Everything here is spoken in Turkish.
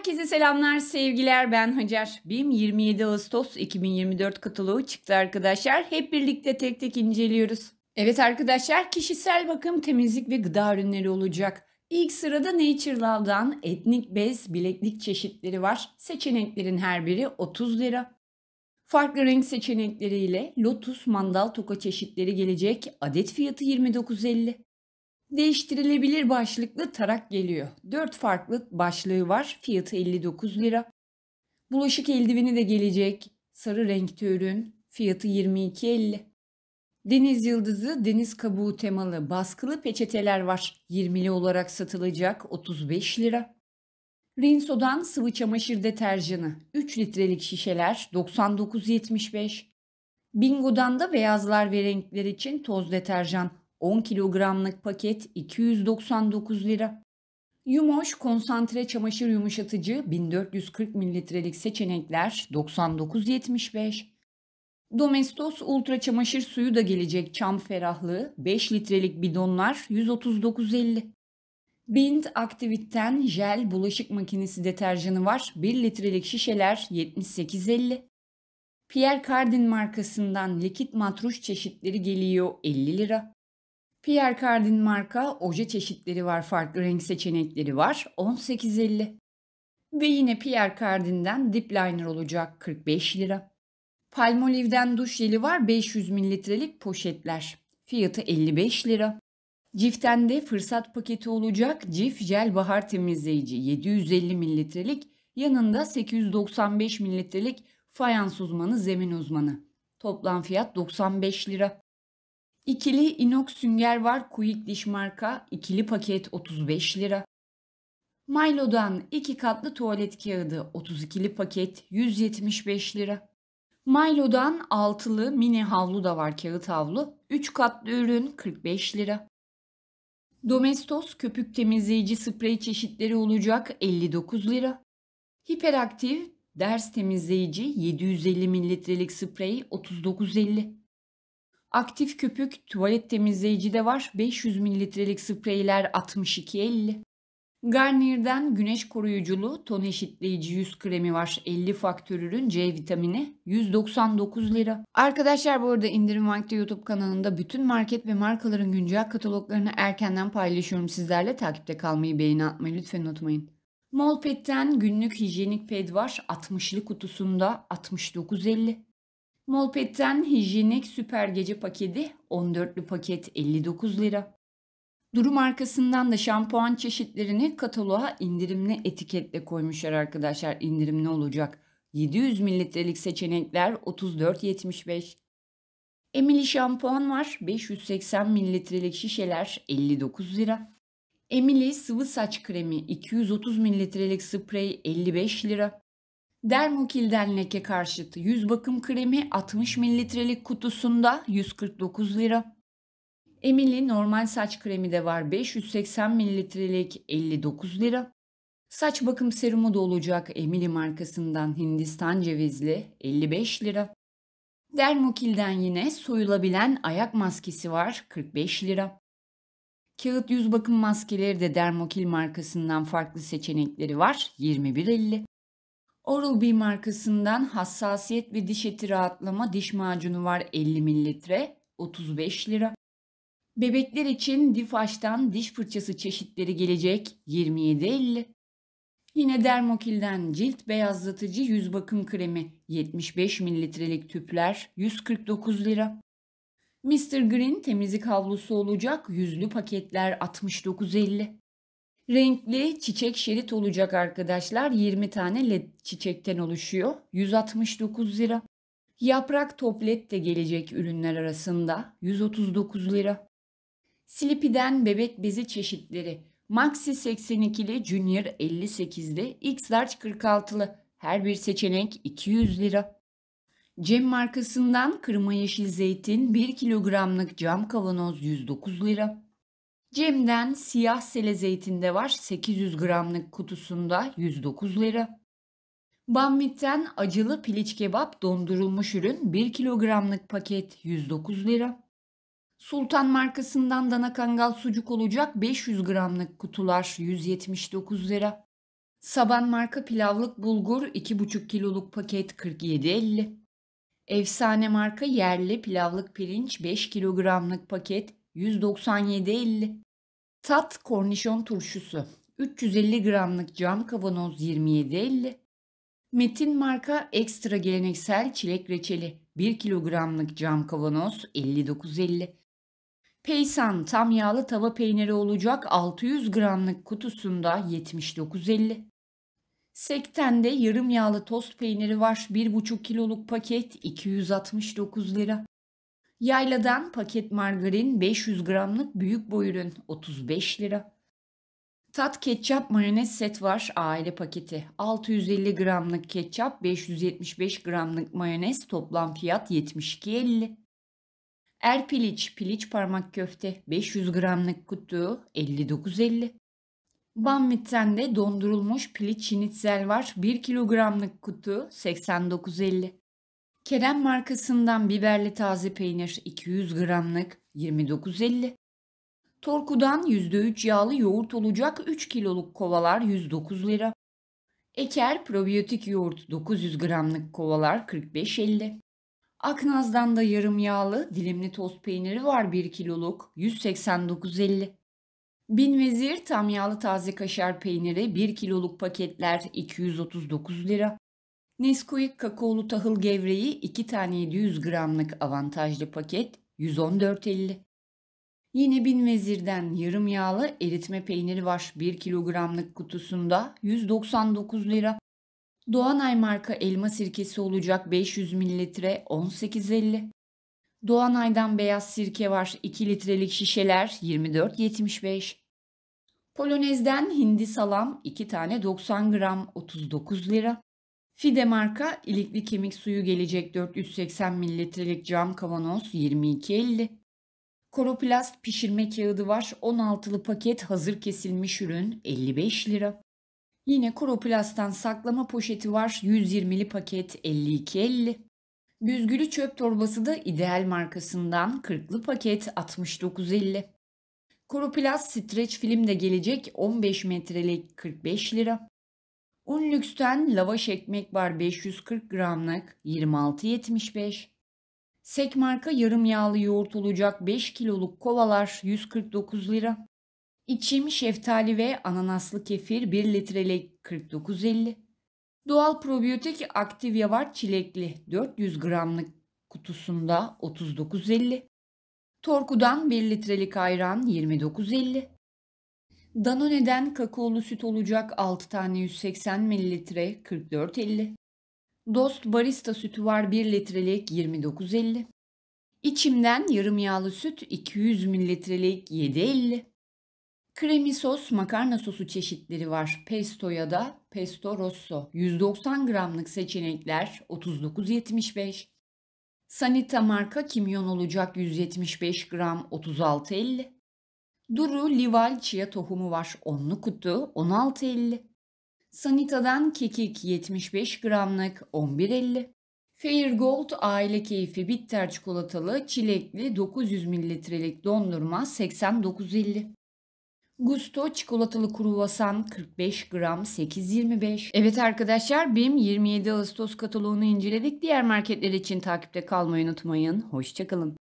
Herkese selamlar, sevgiler. Ben Hacer. BİM 27 Ağustos 2024 kataloğu çıktı arkadaşlar. Hep birlikte tek tek inceliyoruz. Evet arkadaşlar, kişisel bakım, temizlik ve gıda ürünleri olacak. İlk sırada Nature Love'dan etnik bez bileklik çeşitleri var. Seçeneklerin her biri 30 lira. Farklı renk seçenekleriyle lotus mandal toka çeşitleri gelecek. Adet fiyatı 29.50 değiştirilebilir başlıklı tarak geliyor. 4 farklı başlığı var. Fiyatı 59 lira. Bulaşık eldiveni de gelecek. Sarı renkte ürün. Fiyatı 22.50. Deniz yıldızı, deniz kabuğu temalı baskılı peçeteler var. 20'li olarak satılacak 35 lira. Rinso'dan sıvı çamaşır deterjanı 3 litrelik şişeler 99.75. Bingo'dan da beyazlar ve renkler için toz deterjan 10 kilogramlık paket 299 lira. Yumoş konsantre çamaşır yumuşatıcı 1440 mililitrelik seçenekler 99.75. Domestos ultra çamaşır suyu da gelecek çam ferahlığı 5 litrelik bidonlar 139.50. Bint Aktivit'ten jel bulaşık makinesi deterjanı var. 1 litrelik şişeler 78.50. Pierre Cardin markasından likit matruş çeşitleri geliyor 50 lira. Pierre Cardin marka oje çeşitleri var, farklı renk seçenekleri var. 18.50. Ve yine Pierre Cardin'den dip liner olacak 45 lira. Palmolive'den duş jeli var 500 mililitrelik poşetler. Fiyatı 55 lira. Cif'ten de fırsat paketi olacak Cif jel bahar temizleyici 750 mililitrelik yanında 895 mililitrelik fayans uzmanı zemin uzmanı. Toplam fiyat 95 lira. İkili inox sünger var Quick diş marka. ikili paket 35 lira. Milo'dan 2 katlı tuvalet kağıdı 32'li paket 175 lira. Milo'dan altılı mini havlu da var kağıt havlu. 3 katlı ürün 45 lira. Domestos köpük temizleyici sprey çeşitleri olacak 59 lira. Hiperaktif ders temizleyici 750 mililitrelik sprey 39.50. Aktif köpük, tuvalet temizleyici de var. 500 mililitrelik spreyler 62.50. Garnier'den güneş koruyuculu ton eşitleyici yüz kremi var. 50 faktörürün C vitamini 199 lira. Arkadaşlar bu arada indirim vakti YouTube kanalında bütün market ve markaların güncel kataloglarını erkenden paylaşıyorum sizlerle. Takipte kalmayı, beğeni atmayı lütfen unutmayın. Molpet'ten günlük hijyenik ped var. 60'lı kutusunda 69.50. Molpet'ten hijyenik süper gece paketi 14'lü paket 59 lira. Durum arkasından da şampuan çeşitlerini kataloğa indirimli etiketle koymuşlar arkadaşlar. İndirim ne olacak? 700 mililitrelik seçenekler 34.75. Emily şampuan var 580 mililitrelik şişeler 59 lira. Emily sıvı saç kremi 230 mililitrelik sprey 55 lira. Dermokil'den leke karşıtı yüz bakım kremi 60 mililitrelik kutusunda 149 lira. Emily normal saç kremi de var 580 mililitrelik 59 lira. Saç bakım serumu da olacak Emily markasından Hindistan cevizli 55 lira. Dermokil'den yine soyulabilen ayak maskesi var 45 lira. Kağıt yüz bakım maskeleri de Dermokil markasından farklı seçenekleri var 21.50. Oral-B markasından hassasiyet ve diş eti rahatlama diş macunu var 50 mililitre 35 lira. Bebekler için Difaş'tan diş fırçası çeşitleri gelecek 27.50. Yine Dermokil'den cilt beyazlatıcı yüz bakım kremi 75 mililitrelik tüpler 149 lira. Mr. Green temizlik havlusu olacak yüzlü paketler 69.50. Renkli çiçek şerit olacak arkadaşlar. 20 tane led çiçekten oluşuyor. 169 lira. Yaprak toplet de gelecek ürünler arasında. 139 lira. Slippy'den bebek bezi çeşitleri. Maxi 82'li, Junior 58'li, X-Large 46'lı. Her bir seçenek 200 lira. Cem markasından kırma yeşil zeytin 1 kilogramlık cam kavanoz 109 lira. Cem'den siyah sele zeytinde var 800 gramlık kutusunda 109 lira. Bammit'ten acılı piliç kebap dondurulmuş ürün 1 kilogramlık paket 109 lira. Sultan markasından dana kangal sucuk olacak 500 gramlık kutular 179 lira. Saban marka pilavlık bulgur 2,5 kiloluk paket 47.50. Efsane marka yerli pilavlık pirinç 5 kilogramlık paket 197.50 Tat kornişon turşusu 350 gramlık cam kavanoz 27.50 Metin marka ekstra geleneksel çilek reçeli 1 kilogramlık cam kavanoz 59.50 Peysan tam yağlı tava peyniri olacak 600 gramlık kutusunda 79.50 Sekten'de yarım yağlı tost peyniri var 1,5 kiloluk paket 269 lira. Yayladan paket margarin 500 gramlık büyük boy ürün 35 lira. Tat ketçap mayonez set var aile paketi. 650 gramlık ketçap, 575 gramlık mayonez toplam fiyat 72.50. Er piliç, piliç parmak köfte 500 gramlık kutu 59.50. Banmit'ten de dondurulmuş piliç şinitzel var. 1 kilogramlık kutu 89.50. Kerem markasından biberli taze peynir 200 gramlık 29.50. Torku'dan %3 yağlı yoğurt olacak 3 kiloluk kovalar 109 lira. Eker probiyotik yoğurt 900 gramlık kovalar 45.50. Aknaz'dan da yarım yağlı dilimli tost peyniri var 1 kiloluk 189.50. Binvezir tam yağlı taze kaşar peyniri 1 kiloluk paketler 239 lira. Nesquik kakaolu tahıl gevreği 2 tane 700 gramlık avantajlı paket 114.50. Yine bin vezirden yarım yağlı eritme peyniri var 1 kilogramlık kutusunda 199 lira. Doğanay marka elma sirkesi olacak 500 mililitre 18.50. Doğanay'dan beyaz sirke var 2 litrelik şişeler 24.75. Polonez'den hindi salam 2 tane 90 gram 39 lira. Fide marka ilikli kemik suyu gelecek 480 mililitrelik cam kavanoz 22.50. Koroplast pişirme kağıdı var 16'lı paket hazır kesilmiş ürün 55 lira. Yine Koroplast'tan saklama poşeti var 120'li paket 52.50. Büzgülü çöp torbası da ideal markasından 40'lı paket 69.50. Koroplast streç film de gelecek 15 metrelik 45 lira. Unlüks'ten lavaş ekmek var 540 gramlık 26.75. Sek marka yarım yağlı yoğurt olacak 5 kiloluk kovalar 149 lira. İçim şeftali ve ananaslı kefir 1 litrelik 49.50. Doğal probiyotik Activia var çilekli 400 gramlık kutusunda 39.50. Torku'dan 1 litrelik ayran 29.50. Danone'den kakaolu süt olacak 6 tane 180 mililitre 44.50. Dost barista sütü var 1 litrelik 29.50. İçimden yarım yağlı süt 200 mililitrelik 7.50. Kremi sos, makarna sosu çeşitleri var. Pesto ya da pesto rosso. 190 gramlık seçenekler 39.75. Sanita marka kimyon olacak 175 gram 36.50. Duru Lival chia tohumu var 10'lu kutu 16.50. Sanita'dan kekik 75 gramlık 11.50. Fair Gold aile keyfi bitter çikolatalı çilekli 900 mililitrelik dondurma 89.50. Gusto çikolatalı kruvasan 45 gram 8.25. Evet arkadaşlar BİM 27 Ağustos kataloğunu inceledik. Diğer marketler için takipte kalmayı unutmayın. Hoşçakalın.